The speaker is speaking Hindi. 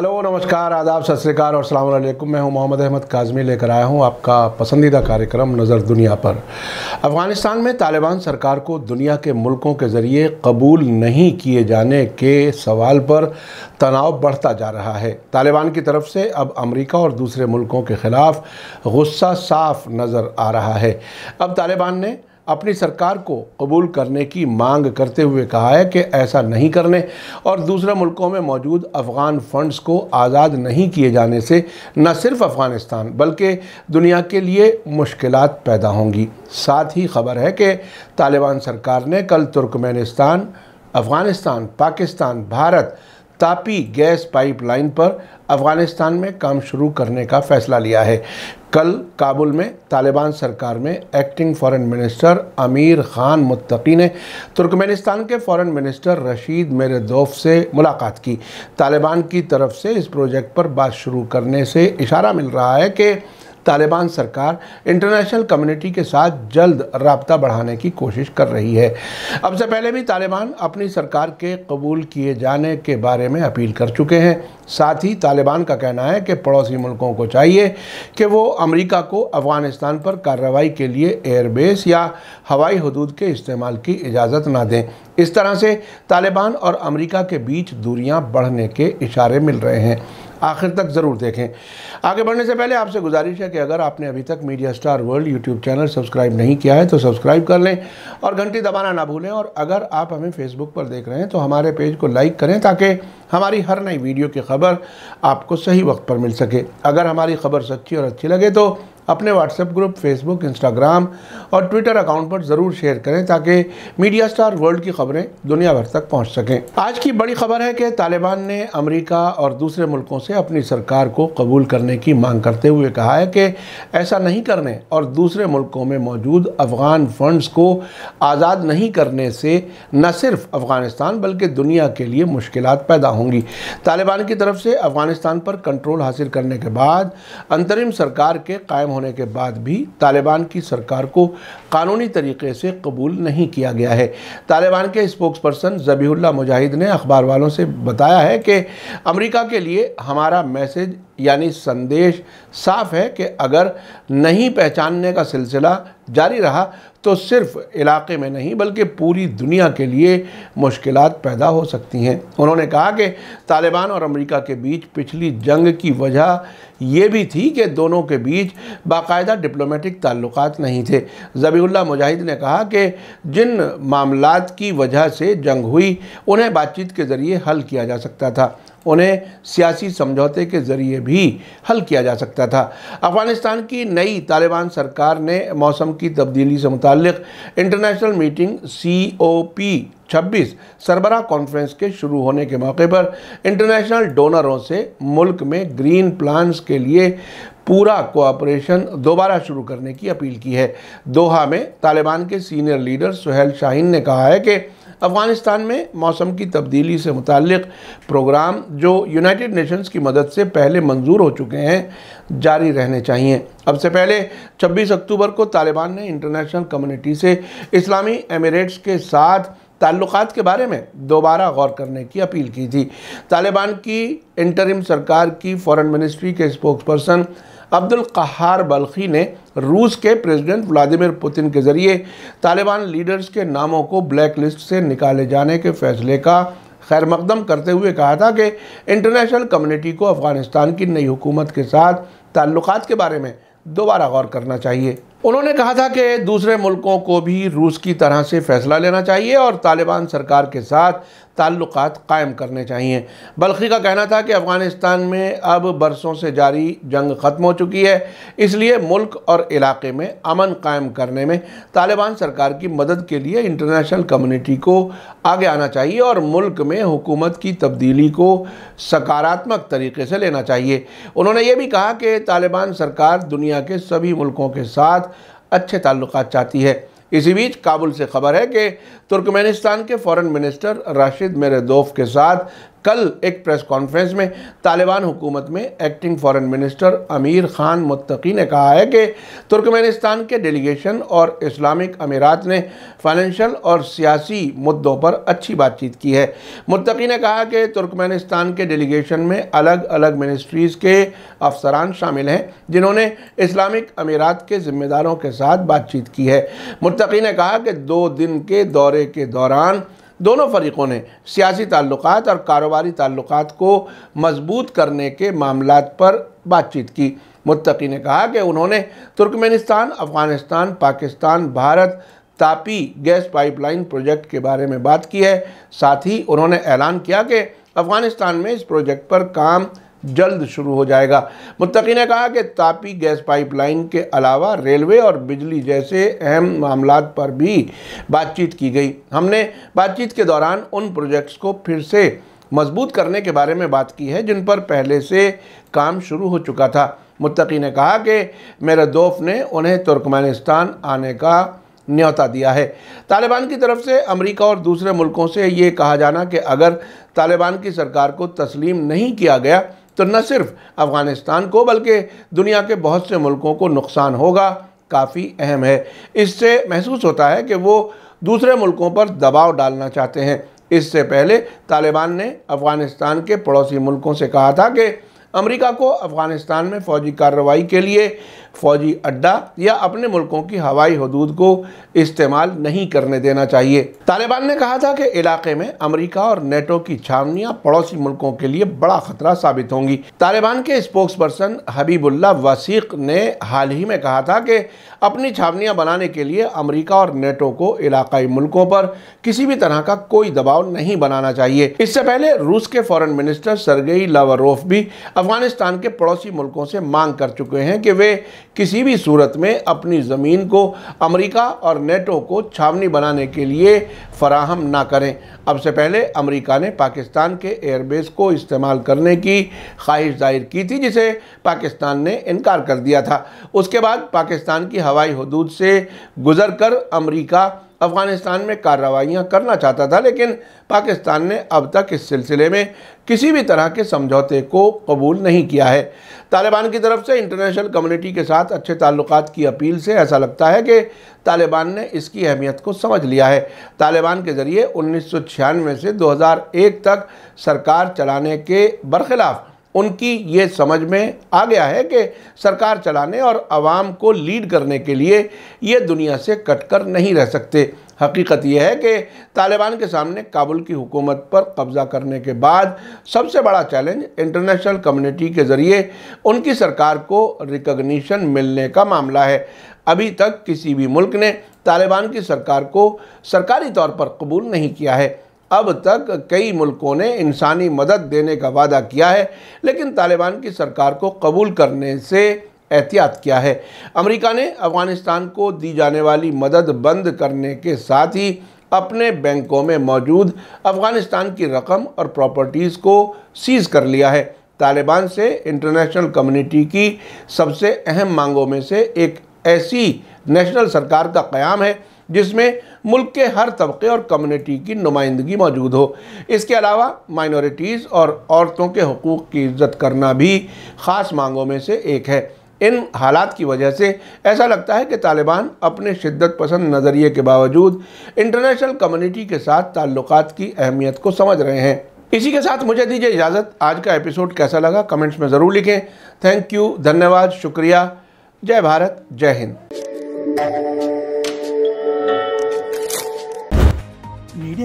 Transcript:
हेलो नमस्कार आदाब सत श्रीकाल और अलैकुम मैं हूं मोहम्मद अहमद काजमी लेकर आया हूं आपका पसंदीदा कार्यक्रम नज़र दुनिया पर अफ़गानिस्तान में तालिबान सरकार को दुनिया के मुल्कों के ज़रिए कबूल नहीं किए जाने के सवाल पर तनाव बढ़ता जा रहा है तालिबान की तरफ से अब अमेरिका और दूसरे मुल्कों के ख़िलाफ़ गुस्सा साफ नज़र आ रहा है अब तालिबान ने अपनी सरकार को कबूल करने की मांग करते हुए कहा है कि ऐसा नहीं करने और दूसरे मुल्कों में मौजूद अफ़गान फ़ंड्स को आज़ाद नहीं किए जाने से न सिर्फ अफ़गानिस्तान बल्कि दुनिया के लिए मुश्किल पैदा होंगी साथ ही खबर है कि तालिबान सरकार ने कल Turkmenistan Afghanistan Pakistan Bharat TAPI gas pipeline पर अफगानिस्तान में काम शुरू करने का फैसला लिया है कल काबुल में तालिबान सरकार में acting foreign minister Amir Khan Muttaqi ने तुर्कमेनिस्तान के फॉरेन मिनिस्टर रशीद मेरेदोफ से मुलाकात की तालिबान की तरफ से इस प्रोजेक्ट पर बात शुरू करने से इशारा मिल रहा है कि तालिबान सरकार इंटरनेशनल कम्युनिटी के साथ जल्द रबता बढ़ाने की कोशिश कर रही है अब से पहले भी तालिबान अपनी सरकार के कबूल किए जाने के बारे में अपील कर चुके हैं साथ ही तालिबान का कहना है कि पड़ोसी मुल्कों को चाहिए कि वो अमेरिका को अफ़गानिस्तान पर कार्रवाई के लिए एयरबेस या हवाई हदूद के इस्तेमाल की इजाज़त ना दें इस तरह से तालिबान और अमेरिका के बीच दूरियां बढ़ने के इशारे मिल रहे हैं आखिर तक ज़रूर देखें आगे बढ़ने से पहले आपसे गुजारिश है कि अगर आपने अभी तक media star world YouTube channel subscribe नहीं किया है तो सब्सक्राइब कर लें और घंटी दबाना ना भूलें और अगर आप हमें फेसबुक पर देख रहे हैं तो हमारे पेज को लाइक करें ताकि हमारी हर नई वीडियो की खबर आपको सही वक्त पर मिल सके अगर हमारी खबर सच्ची और अच्छी लगे तो अपने व्हाट्सएप ग्रुप फेसबुक इंस्टाग्राम और ट्विटर अकाउंट पर ज़रूर शेयर करें ताकि मीडिया स्टार वर्ल्ड की खबरें दुनिया भर तक पहुंच सकें आज की बड़ी खबर है कि तालिबान ने अमेरिका और दूसरे मुल्कों से अपनी सरकार को कबूल करने की मांग करते हुए कहा है कि ऐसा नहीं करने और दूसरे मुल्कों में मौजूद अफ़गान फंडस को आज़ाद नहीं करने से न सिर्फ अफ़गानिस्तान बल्कि दुनिया के लिए मुश्किल पैदा होंगी तालिबान की तरफ से अफ़गानिस्तान पर कंट्रोल हासिल करने के बाद अंतरिम सरकार के कायम होने के बाद भी तालिबान की सरकार को कानूनी तरीके से कबूल नहीं किया गया है तालिबान के स्पोक्स पर्सन जबीहुल्ला मुजाहिद ने अखबार वालों से बताया है कि अमरीका के लिए हमारा मैसेज यानी संदेश साफ है कि अगर नहीं पहचानने का सिलसिला जारी रहा तो सिर्फ इलाके में नहीं बल्कि पूरी दुनिया के लिए मुश्किल पैदा हो सकती हैं उन्होंने कहा कि तालिबान और अमेरिका के बीच पिछली जंग की वजह ये भी थी कि दोनों के बीच बाकायदा डिप्लोमेटिक ताल्लुक नहीं थे जबीउल्ला मुजाहिद ने कहा कि जिन मामला की वजह से जंग हुई उन्हें बातचीत के ज़रिए हल किया जा सकता था उन्हें सियासी समझौते के ज़रिए भी हल किया जा सकता था अफगानिस्तान की नई तालिबान सरकार ने मौसम की तब्दीली से मुतल international meeting C O P छब्बीस सरबरा कॉन्फ्रेंस के शुरू होने के मौके पर इंटरनेशनल डोनरों से मुल्क में ग्रीन प्लान्स के लिए पूरा कोऑपरेशन दोबारा शुरू करने की अपील की है दोहा में तालिबान के सीनियर लीडर सुहेल शाहीन ने कहा है कि अफ़गानिस्तान में मौसम की तब्दीली से मुतक प्रोग्राम जो यूनाइटेड नेशंस की मदद से पहले मंजूर हो चुके हैं जारी रहने चाहिए अब से पहले 26 अक्टूबर को तालिबान ने इंटरनेशनल कम्युनिटी से इस्लामी एमिरेट्स के साथ ताल्लुकात के बारे में दोबारा गौर करने की अपील की थी तालिबान की इंटरिम सरकार की फॉरेन मिनिस्ट्री के स्पोक्स पर्सन अब्दुल कहार बल्खी ने रूस के प्रेसिडेंट व्लादिमीर पुतिन के ज़रिए तालिबान लीडर्स के नामों को ब्लैक लिस्ट से निकाले जाने के फैसले का खैर मकदम करते हुए कहा था कि इंटरनेशनल कम्युनिटी को अफ़गानिस्तान की नई हुकूमत के साथ ताल्लुक़ के बारे में दोबारा गौर करना चाहिए उन्होंने कहा था कि दूसरे मुल्कों को भी रूस की तरह से फैसला लेना चाहिए और तालिबान सरकार के साथ ताल्लुक कायम करने चाहिए बल्खी का कहना था कि अफ़गानिस्तान में अब बरसों से जारी जंग ख़त्म हो चुकी है इसलिए मुल्क और इलाके में अमन कायम करने में तालिबान सरकार की मदद के लिए इंटरनेशनल कम्युनिटी को आगे आना चाहिए और मुल्क में हुकूमत की तब्दीली को सकारात्मक तरीके से लेना चाहिए उन्होंने ये भी कहा कि तालिबान सरकार दुनिया के सभी मुल्कों के साथ अच्छे ताल्लुक चाहती है इसी बीच काबुल से खबर है कि तुर्कमेनिस्तान के फॉरेन मिनिस्टर राशिद मेरे के साथ कल एक प्रेस कॉन्फ्रेंस में तालिबान हुकूमत में एक्टिंग फॉरेन मिनिस्टर अमीर खान मुत्तकी ने कहा है कि तुर्कमेनिस्तान के डेलीगेशन और इस्लामिक अमीरात ने फाइनेंशियल और सियासी मुद्दों पर अच्छी बातचीत की है मुत्तकी ने कहा कि तुर्कमेनिस्तान के डेलीगेशन में अलग अलग मिनिस्ट्रीज़ के अफसरान शामिल हैं जिन्होंने इस्लामिक अमीरात के ज़िम्मेदारों के साथ बातचीत की है मुत्तकी ने कहा कि दो दिन के दौरे के दौरान दोनों फ़रीक़ों ने सियासी ताल्लुक़ और कारोबारी ताल्लुक़ को मजबूत करने के मामला पर बातचीत की मुतकी ने कहा कि उन्होंने Turkmenistan Afghanistan Pakistan Bharat TAPI gas pipeline project के बारे में बात की है साथ ही उन्होंने ऐलान किया कि अफ़गानिस्तान में इस प्रोजेक्ट पर काम जल्द शुरू हो जाएगा मुतकी ने कहा कि तापी गैस पाइपलाइन के अलावा रेलवे और बिजली जैसे अहम मामला पर भी बातचीत की गई हमने बातचीत के दौरान उन प्रोजेक्ट्स को फिर से मजबूत करने के बारे में बात की है जिन पर पहले से काम शुरू हो चुका था मुतकी ने कहा कि मेरे दोफ ने उन्हें तुर्कमेनिस्तान आने का न्यौता दिया है तालिबान की तरफ से अमेरिका और दूसरे मुल्कों से ये कहा जाना कि अगर तालिबान की सरकार को तस्लीम नहीं किया गया तो न सिर्फ अफ़गानिस्तान को बल्कि दुनिया के बहुत से मुल्कों को नुकसान होगा काफ़ी अहम है इससे महसूस होता है कि वो दूसरे मुल्कों पर दबाव डालना चाहते हैं इससे पहले तालिबान ने अफ़गानिस्तान के पड़ोसी मुल्कों से कहा था कि अमेरिका को अफगानिस्तान में फौजी कार्रवाई के लिए फौजी अड्डा या अपने मुल्कों की हवाई हदूद को इस्तेमाल नहीं करने देना चाहिए तालिबान ने कहा था कि इलाके में अमेरिका और नेटो की छावनियां पड़ोसी मुल्कों के लिए बड़ा खतरा साबित होंगी तालिबान के स्पोक्स पर्सन हबीबुल्ला वसीक ने हाल ही में कहा था कि अपनी छावनियां बनाने के लिए अमरीका और नेटो को इलाकाई मुल्कों पर किसी भी तरह का कोई दबाव नहीं बनाना चाहिए इससे पहले रूस के फॉरन मिनिस्टर सरगेई लावरोफ भी अफगानिस्तान के पड़ोसी मुल्कों से मांग कर चुके हैं कि वे किसी भी सूरत में अपनी ज़मीन को अमेरिका और नेटो को छावनी बनाने के लिए फराहम ना करें अब से पहले अमेरिका ने पाकिस्तान के एयरबेस को इस्तेमाल करने की ख्वाहिश जाहिर की थी जिसे पाकिस्तान ने इनकार कर दिया था उसके बाद पाकिस्तान की हवाई हदूद से गुजर कर अमरीका अफ़गानिस्तान में कार्रवाइयाँ करना चाहता था लेकिन पाकिस्तान ने अब तक इस सिलसिले में किसी भी तरह के समझौते को कबूल नहीं किया है तालिबान की तरफ से इंटरनेशनल कम्युनिटी के साथ अच्छे ताल्लुक की अपील से ऐसा लगता है कि तालिबान ने इसकी अहमियत को समझ लिया है तालिबान के ज़रिए उन्नीस से 2001 तक सरकार चलाने के बरखिलाफ़ उनकी ये समझ में आ गया है कि सरकार चलाने और आवाम को लीड करने के लिए ये दुनिया से कटकर नहीं रह सकते हकीकत यह है कि तालिबान के सामने काबुल की हुकूमत पर कब्ज़ा करने के बाद सबसे बड़ा चैलेंज इंटरनेशनल कम्युनिटी के ज़रिए उनकी सरकार को रिकग्निशन मिलने का मामला है अभी तक किसी भी मुल्क ने तालिबान की सरकार को सरकारी तौर पर कबूल नहीं किया है अब तक कई मुल्कों ने इंसानी मदद देने का वादा किया है लेकिन तालिबान की सरकार को कबूल करने से एहतियात किया है अमेरिका ने अफ़गानिस्तान को दी जाने वाली मदद बंद करने के साथ ही अपने बैंकों में मौजूद अफ़गानिस्तान की रकम और प्रॉपर्टीज़ को सीज़ कर लिया है तालिबान से इंटरनेशनल कम्युनिटी की सबसे अहम मांगों में से एक ऐसी नेशनल सरकार का क़्याम है जिसमें मुल्क के हर तबके और कम्युनिटी की नुमाइंदगी मौजूद हो इसके अलावा माइनॉरिटीज़ और औरतों के हकूक़ की इज्जत करना भी ख़ास मांगों में से एक है इन हालात की वजह से ऐसा लगता है कि तालिबान अपने शिद्दत पसंद नज़रिए के बावजूद इंटरनेशनल कम्युनिटी के साथ ताल्लुक़ की अहमियत को समझ रहे हैं इसी के साथ मुझे दीजिए इजाज़त आज का एपिसोड कैसा लगा कमेंट्स में ज़रूर लिखें थैंक यू धन्यवाद शुक्रिया जय भारत जय हिंद